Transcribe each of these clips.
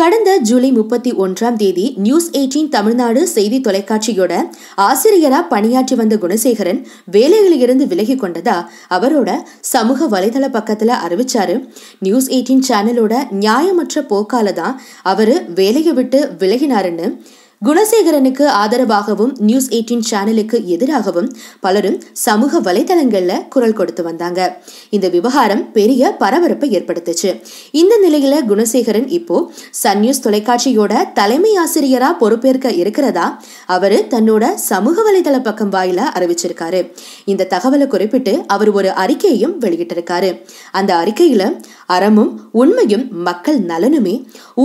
கடந்த ஜூலை முப்பத்தி ஒன்றாம் தேதி நியூஸ் எயிட்டீன் தமிழ்நாடு செய்தி தொலைக்காட்சியோட ஆசிரியராக பணியாற்றி வந்த குணசேகரன் வேலைகளிலிருந்து விலகி கொண்டதா அவரோட சமூக வலைதள பக்கத்தில் அறிவிச்சாரு நியூஸ் எயிட்டீன் சேனலோட நியாயமற்ற போக்கால தான் அவரு வேலையை விட்டு விலகினாருன்னு குணசேகரனுக்கு ஆதரவாகவும் நியூஸ் எயிட்டீன் சேனலுக்கு எதிராகவும் பலரும் சமூக வலைதளங்கள்ல குரல் கொடுத்து வந்தாங்க இந்த விவகாரம் பெரிய பரபரப்பை ஏற்படுத்துச்சு இந்த நிலையில குணசேகரன் இப்போ சன் நியூஸ் தொலைக்காட்சியோட தலைமை ஆசிரியரா பொறுப்பேற்க இருக்கிறதா அவரு தன்னோட சமூக வலைதள பக்கம் வாயில அறிவிச்சிருக்காரு இந்த தகவலை குறிப்பிட்டு அவர் ஒரு அறிக்கையையும் வெளியிட்டிருக்காரு அந்த அறிக்கையில அறமும் உண்மையும் மக்கள் நலனுமே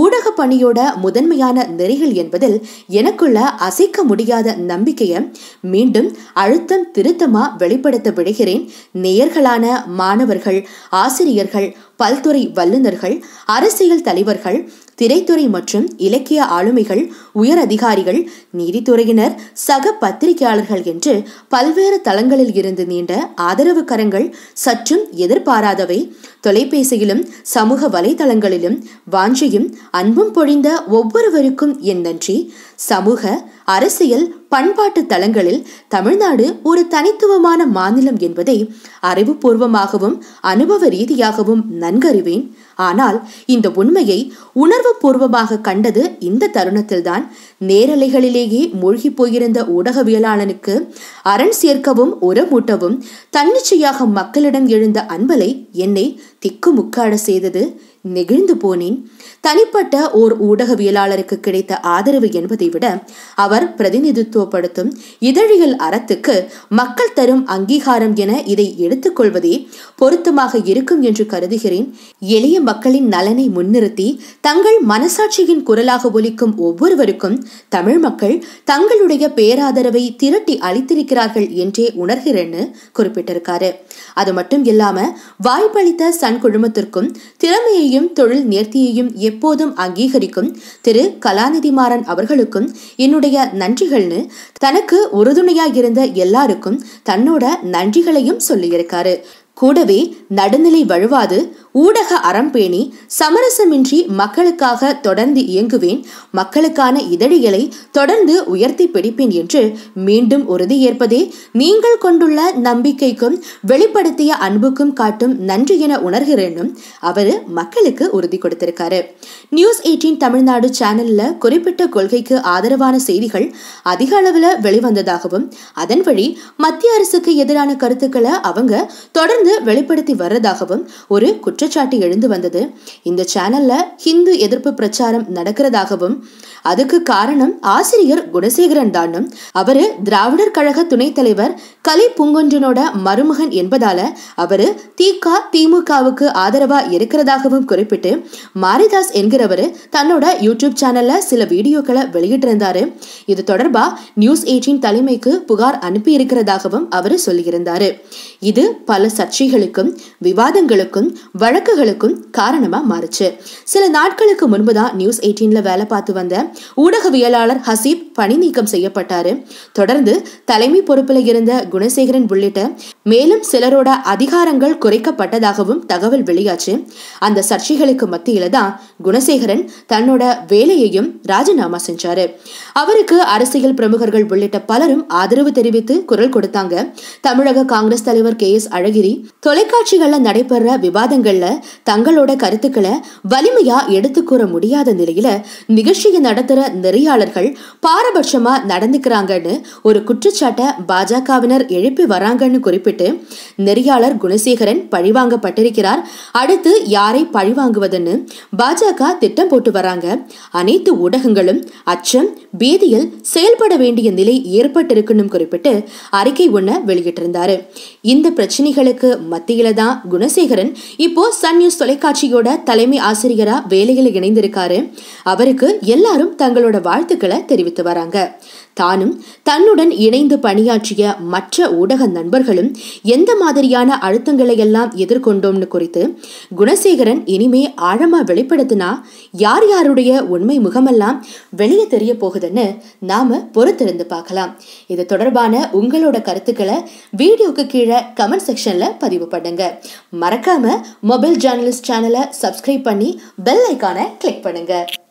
ஊடக பணியோட முதன்மையான நெறிகள் என்பதில் எனக்குள்ள அசைக்க முடியாத நம்பிக்கையை மீண்டும் அழுத்தம் திருத்தமாக வெளிப்படுத்த விடுகிறேன் நேயர்களான மாணவர்கள் ஆசிரியர்கள் பல்துறை வல்லுநர்கள் அரசியல் தலைவர்கள் திரைத்துறை மற்றும் இலக்கிய ஆளுமைகள் உயர் அதிகாரிகள் நீதித்துறையினர் சக பத்திரிகையாளர்கள் என்று பல்வேறு தளங்களில் இருந்து நீண்ட ஆதரவு கரங்கள் சற்றும் எதிர்பாராதவை தொலைபேசியிலும் சமூக வலைதளங்களிலும் வாஞ்சியும் அன்பும் பொழிந்த ஒவ்வொருவருக்கும் என் நன்றி சமூக அரசியல் பண்பாட்டு தளங்களில் தமிழ்நாடு ஒரு தனித்துவமான மாநிலம் என்பதை அறிவுபூர்வமாகவும் அனுபவ ரீதியாகவும் நன்கறிவேன் ஆனால் இந்த உண்மையை உணர்வு பூர்வமாக கண்டது இந்த தருணத்தில்தான் நேரலைகளிலேயே மூழ்கி போயிருந்த ஊடகவியலாளனுக்கு அரண் சேர்க்கவும் உரமூட்டவும் தன்னிச்சையாக மக்களிடம் எழுந்த அன்பலை என்னை திக்குமுக்காட செய்தது நெகிழ்ந்து போனேன் தனிப்பட்ட ஓர் ஊடகவியலாளருக்கு கிடைத்த ஆதரவு என்பதை விட அவர் பிரதிநிதித்துவப்படுத்தும் இதழியல் அறத்துக்கு மக்கள் தரும் அங்கீகாரம் என இதை எடுத்துக்கொள்வதே பொருத்தமாக இருக்கும் என்று கருதுகிறேன் எளிய மக்களின் நலனை முன்னிறுத்தி தங்கள் மனசாட்சியின் குரலாக ஒலிக்கும் ஒவ்வொருவருக்கும் தமிழ் மக்கள் தங்களுடைய பேராதரவை திரட்டி அளித்திருக்கிறார்கள் என்றே உணர்கிறேன்னு குறிப்பிட்டிருக்காரு அது மட்டும் இல்லாம வாய்ப்பளித்த சன் குழுமத்திற்கும் திறமையையும் நேர்மையையும் தொழில் நேர்த்தியையும் எப்போதும் அங்கீகரிக்கும் திரு கலாநிதி மாறன் அவர்களுக்கும் என்னுடைய நன்றிகள்னு தனக்கு உறுதுணையாக இருந்த எல்லாருக்கும் தன்னோட நன்றிகளையும் சொல்லியிருக்காரு கூடவே நடுநிலை வழுவாது ஊடக அறம் பேணி சமரசமின்றி மக்களுக்காக தொடர்ந்து இயங்குவேன் மக்களுக்கான இதழிகளை தொடர்ந்து உயர்த்தி பிடிப்பேன் என்று மீண்டும் உறுதியேற்பதே நீங்கள் கொண்டுள்ள நம்பிக்கைக்கும் வெளிப்படுத்திய அன்புக்கும் காட்டும் நன்றி என உணர்கிறேனும் அவர் மக்களுக்கு உறுதி கொடுத்திருக்காரு நியூஸ் எயிட்டீன் தமிழ்நாடு சேனல்ல குறிப்பிட்ட கொள்கைக்கு ஆதரவான செய்திகள் அதிக அளவில் வெளிவந்ததாகவும் அதன் வழி மத்திய அரசுக்கு எதிரான கருத்துக்களை அவங்க தொடர்ந்து வெளிப்படுத்தி வர்றதாகவும் ஒரு குற்ற குற்றச்சாட்டு எழுந்து வந்தது இந்த சேனல்ல ஹிந்து எதிர்ப்பு பிரச்சாரம் நடக்கிறதாகவும் அதுக்கு காரணம் ஆசிரியர் குணசேகரன் தானும் அவரு திராவிடர் கழக துணைத் தலைவர் கலை பூங்கொன்றனோட மருமகன் என்பதால அவரு திக திமுகவுக்கு ஆதரவா இருக்கிறதாகவும் குறிப்பிட்டு மாரிதாஸ் என்கிறவரு தன்னோட யூடியூப் சேனல்ல சில வீடியோக்களை வெளியிட்டிருந்தாரு இது தொடர்பா நியூஸ் எயிட்டின் தலைமைக்கு புகார் அனுப்பி இருக்கிறதாகவும் அவர் சொல்லியிருந்தாரு இது பல சர்ச்சைகளுக்கும் விவாதங்களுக்கும் வழ வழக்குகளுக்கும் காரணமா மாறுச்சு சில நாட்களுக்கு முன்பு தான் நியூஸ் எயிட்டீன்ல வேலை பார்த்து வந்த ஊடகவியலாளர் ஹசீப் பணி நீக்கம் செய்யப்பட்டாரு தொடர்ந்து தலைமை பொறுப்பில் இருந்த குணசேகரன் உள்ளிட்ட மேலும் சிலரோட அதிகாரங்கள் குறைக்கப்பட்டதாகவும் தகவல் வெளியாச்சு அந்த சர்ச்சைகளுக்கு மத்தியில தான் குணசேகரன் தன்னோட வேலையையும் ராஜினாமா செஞ்சாரு அவருக்கு அரசியல் பிரமுகர்கள் உள்ளிட்ட பலரும் ஆதரவு தெரிவித்து குரல் கொடுத்தாங்க தமிழக காங்கிரஸ் தலைவர் கே எஸ் அழகிரி தொலைக்காட்சிகள்ல நடைபெற விவாதங்கள்ல தங்களோட கருத்துக்களை வலிமையா எடுத்து கூற முடியாத நிலையில நிகழ்ச்சியை நடத்துற நெறியாளர்கள் பாரபட்சமா நடந்துக்கிறாங்கன்னு ஒரு குற்றச்சாட்டை பாஜகவினர் எழுப்பி வராங்கன்னு குறிப்பிட்டு குறிப்பிட்டு நெறியாளர் குணசேகரன் பழிவாங்கப்பட்டிருக்கிறார் அடுத்து யாரை பழிவாங்குவதுன்னு பாஜக திட்டம் போட்டு வராங்க அனைத்து ஊடகங்களும் அச்சம் பீதியில் செயல்பட வேண்டிய நிலை ஏற்பட்டிருக்குன்னு குறிப்பிட்டு அறிக்கை ஒன்ன வெளியிட்டிருந்தாரு இந்த பிரச்சனைகளுக்கு மத்தியில தான் குணசேகரன் இப்போ சன் நியூஸ் தொலைக்காட்சியோட தலைமை ஆசிரியரா வேலையில் இணைந்திருக்காரு அவருக்கு எல்லாரும் தங்களோட வாழ்த்துக்களை தெரிவித்து வராங்க தானும் தன்னுடன் இணைந்து பணியாற்றிய மற்ற ஊடக நண்பர்களும் எந்த மாதிரியான அழுத்தங்களை எல்லாம் எதிர்கொண்டோம்னு குறித்து குணசேகரன் இனிமே ஆழமா வெளிப்படுத்தினா யார் யாருடைய உண்மை முகமெல்லாம் வெளியே தெரிய போகுதுன்னு நாம பொறுத்திருந்து பார்க்கலாம் இது தொடர்பான உங்களோட கருத்துக்களை வீடியோக்கு கீழே கமெண்ட் செக்ஷன்ல பதிவு பண்ணுங்க மறக்காம மொபைல் ஜேர்னலிஸ்ட் சேனலை சப்ஸ்கிரைப் பண்ணி பெல் ஐக்கானை கிளிக் பண்ணுங்க